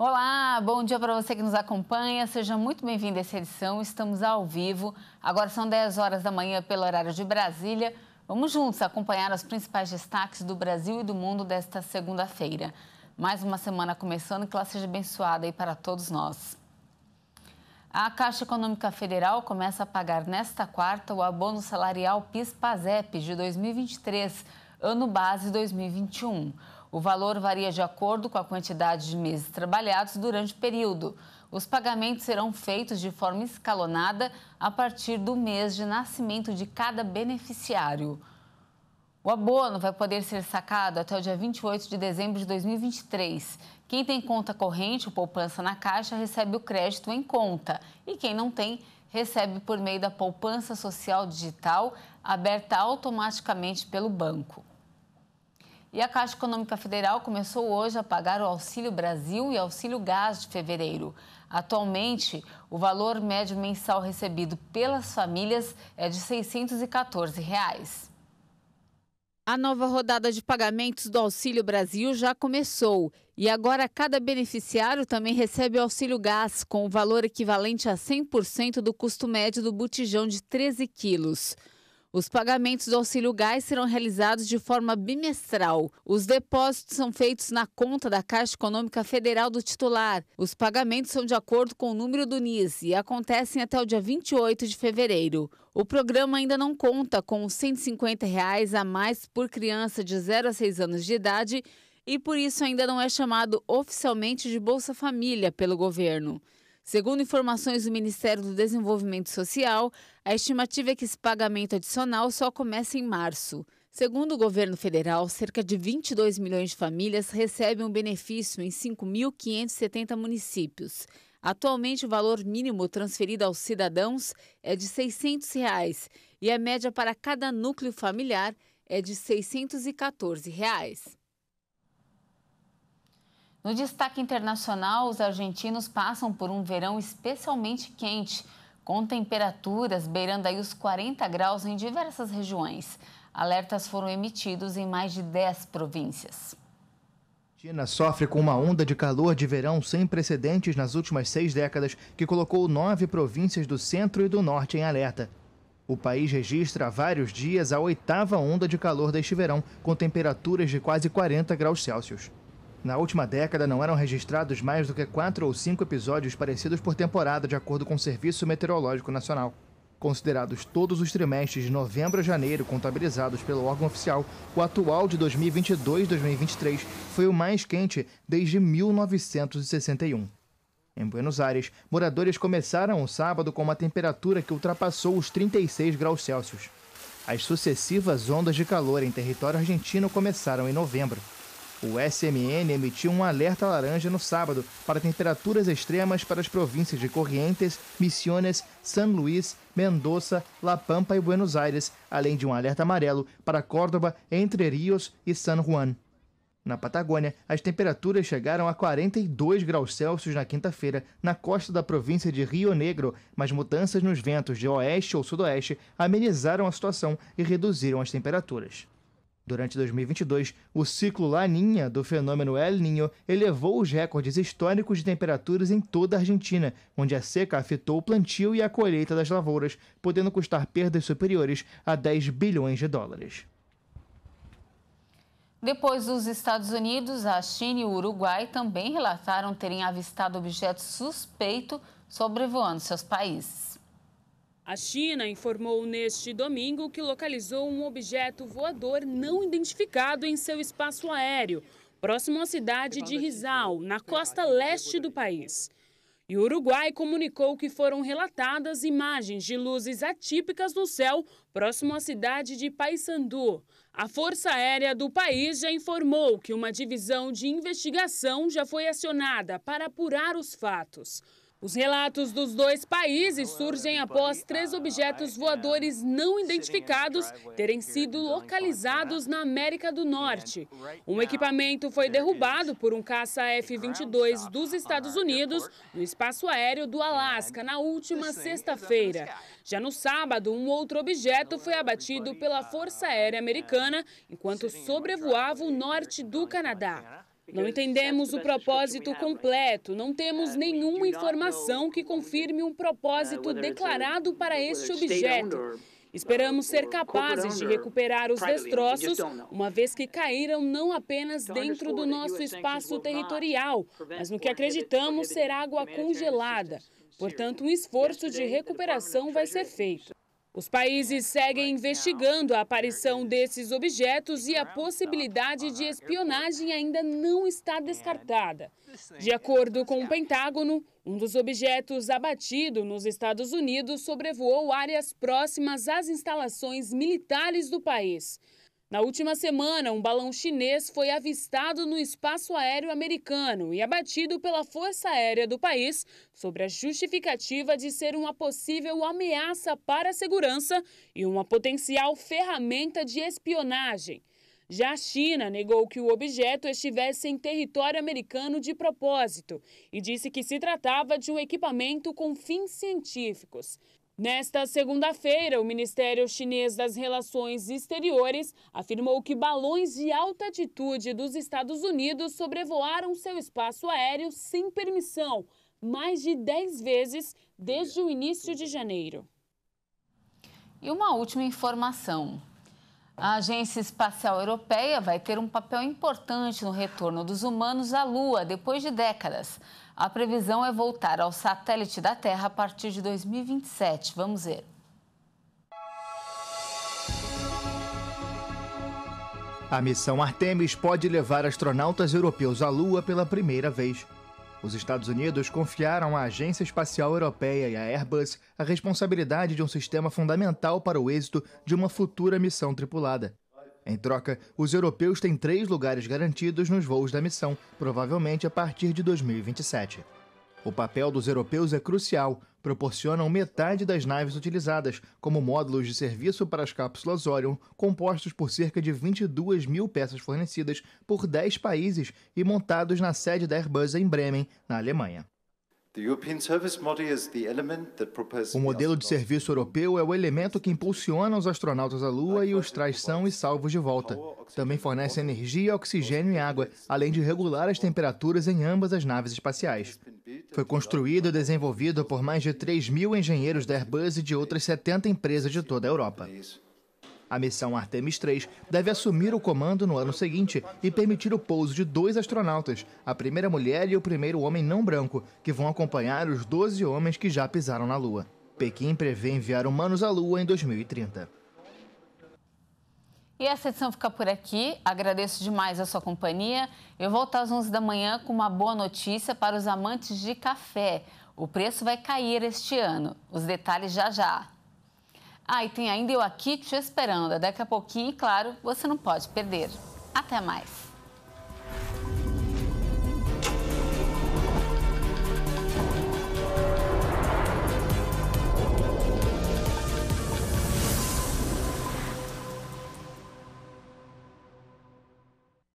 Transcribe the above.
Olá, bom dia para você que nos acompanha. Seja muito bem-vindo a essa edição. Estamos ao vivo. Agora são 10 horas da manhã pelo horário de Brasília. Vamos juntos acompanhar os principais destaques do Brasil e do mundo desta segunda-feira. Mais uma semana começando, que ela seja abençoada aí para todos nós. A Caixa Econômica Federal começa a pagar nesta quarta o abono salarial PIS-PASEP de 2023, ano base 2021. O valor varia de acordo com a quantidade de meses trabalhados durante o período. Os pagamentos serão feitos de forma escalonada a partir do mês de nascimento de cada beneficiário. O abono vai poder ser sacado até o dia 28 de dezembro de 2023. Quem tem conta corrente ou poupança na Caixa recebe o crédito em conta e quem não tem, recebe por meio da poupança social digital aberta automaticamente pelo banco. E a Caixa Econômica Federal começou hoje a pagar o Auxílio Brasil e Auxílio Gás de fevereiro. Atualmente, o valor médio mensal recebido pelas famílias é de R$ 614. Reais. A nova rodada de pagamentos do Auxílio Brasil já começou e agora cada beneficiário também recebe o auxílio gás, com o valor equivalente a 100% do custo médio do botijão de 13 quilos. Os pagamentos do auxílio gás serão realizados de forma bimestral. Os depósitos são feitos na conta da Caixa Econômica Federal do titular. Os pagamentos são de acordo com o número do NIS e acontecem até o dia 28 de fevereiro. O programa ainda não conta com R$ 150 reais a mais por criança de 0 a 6 anos de idade e por isso ainda não é chamado oficialmente de Bolsa Família pelo governo. Segundo informações do Ministério do Desenvolvimento Social, a estimativa é que esse pagamento adicional só começa em março. Segundo o governo federal, cerca de 22 milhões de famílias recebem um benefício em 5.570 municípios. Atualmente, o valor mínimo transferido aos cidadãos é de R$ 600 reais, e a média para cada núcleo familiar é de R$ 614. Reais. No destaque internacional, os argentinos passam por um verão especialmente quente, com temperaturas beirando aí os 40 graus em diversas regiões. Alertas foram emitidos em mais de 10 províncias. China sofre com uma onda de calor de verão sem precedentes nas últimas seis décadas, que colocou nove províncias do centro e do norte em alerta. O país registra há vários dias a oitava onda de calor deste verão, com temperaturas de quase 40 graus Celsius. Na última década, não eram registrados mais do que quatro ou cinco episódios parecidos por temporada, de acordo com o Serviço Meteorológico Nacional. Considerados todos os trimestres de novembro a janeiro contabilizados pelo órgão oficial, o atual de 2022-2023 foi o mais quente desde 1961. Em Buenos Aires, moradores começaram o sábado com uma temperatura que ultrapassou os 36 graus Celsius. As sucessivas ondas de calor em território argentino começaram em novembro. O SMN emitiu um alerta laranja no sábado para temperaturas extremas para as províncias de Corrientes, Misiones, San Luís, Mendoza, La Pampa e Buenos Aires, além de um alerta amarelo para Córdoba, Entre Rios e San Juan. Na Patagônia, as temperaturas chegaram a 42 graus Celsius na quinta-feira na costa da província de Rio Negro, mas mudanças nos ventos de oeste ou sudoeste amenizaram a situação e reduziram as temperaturas. Durante 2022, o ciclo Laninha do fenômeno El Niño elevou os recordes históricos de temperaturas em toda a Argentina, onde a seca afetou o plantio e a colheita das lavouras, podendo custar perdas superiores a 10 bilhões de dólares. Depois dos Estados Unidos, a China e o Uruguai também relataram terem avistado objeto suspeito sobrevoando seus países. A China informou neste domingo que localizou um objeto voador não identificado em seu espaço aéreo, próximo à cidade de Rizal, na costa leste do país. E o Uruguai comunicou que foram relatadas imagens de luzes atípicas no céu próximo à cidade de Paysandu. A Força Aérea do país já informou que uma divisão de investigação já foi acionada para apurar os fatos. Os relatos dos dois países surgem após uh, três objetos voadores não identificados terem sido localizados na América do Norte. Um equipamento foi derrubado por um caça F-22 dos Estados Unidos no espaço aéreo do Alasca na última sexta-feira. Já no sábado, um outro objeto foi abatido pela uh, Força Aérea Americana enquanto sobrevoava o norte do Canadá. Não entendemos o propósito completo, não temos é, nenhuma informação que confirme um propósito declarado para este objeto. Esperamos uh, ser capazes de recuperar os destroços, uma vez que caíram não apenas dentro do nosso espaço territorial, mas no que acreditamos ser água congelada. Portanto, um esforço de recuperação vai ser feito. Os países seguem investigando a aparição desses objetos e a possibilidade de espionagem ainda não está é, descartada. De né? acordo com o Pentágono, um dos objetos abatido nos Estados Unidos sobrevoou áreas próximas às instalações militares do país. Na última semana, um balão chinês foi avistado no espaço aéreo americano e abatido pela Força Aérea do país, sobre a justificativa de ser uma possível ameaça para a segurança e uma potencial ferramenta de espionagem. Já a China negou que o objeto estivesse em território americano de propósito e disse que se tratava de um equipamento com fins científicos. Nesta segunda-feira, o Ministério Chinês das Relações Exteriores afirmou que balões de alta altitude dos Estados Unidos sobrevoaram seu espaço aéreo sem permissão mais de 10 vezes desde o início de janeiro. E uma última informação. A Agência Espacial Europeia vai ter um papel importante no retorno dos humanos à Lua depois de décadas. A previsão é voltar ao satélite da Terra a partir de 2027. Vamos ver. A missão Artemis pode levar astronautas europeus à Lua pela primeira vez. Os Estados Unidos confiaram à Agência Espacial Europeia e à Airbus a responsabilidade de um sistema fundamental para o êxito de uma futura missão tripulada. Em troca, os europeus têm três lugares garantidos nos voos da missão, provavelmente a partir de 2027. O papel dos europeus é crucial. Proporcionam metade das naves utilizadas, como módulos de serviço para as cápsulas Orion, compostos por cerca de 22 mil peças fornecidas por 10 países e montados na sede da Airbus em Bremen, na Alemanha. O modelo de serviço europeu é o elemento que impulsiona os astronautas à Lua e os traz são e salvos de volta. Também fornece energia, oxigênio e água, além de regular as temperaturas em ambas as naves espaciais. Foi construído e desenvolvido por mais de 3 mil engenheiros da Airbus e de outras 70 empresas de toda a Europa. A missão Artemis 3 deve assumir o comando no ano seguinte e permitir o pouso de dois astronautas, a primeira mulher e o primeiro homem não branco, que vão acompanhar os 12 homens que já pisaram na Lua. Pequim prevê enviar humanos à Lua em 2030. E essa edição fica por aqui. Agradeço demais a sua companhia. Eu volto às 11 da manhã com uma boa notícia para os amantes de café. O preço vai cair este ano. Os detalhes já já. Ah, e tem ainda eu aqui te esperando. Daqui a pouquinho, claro, você não pode perder. Até mais!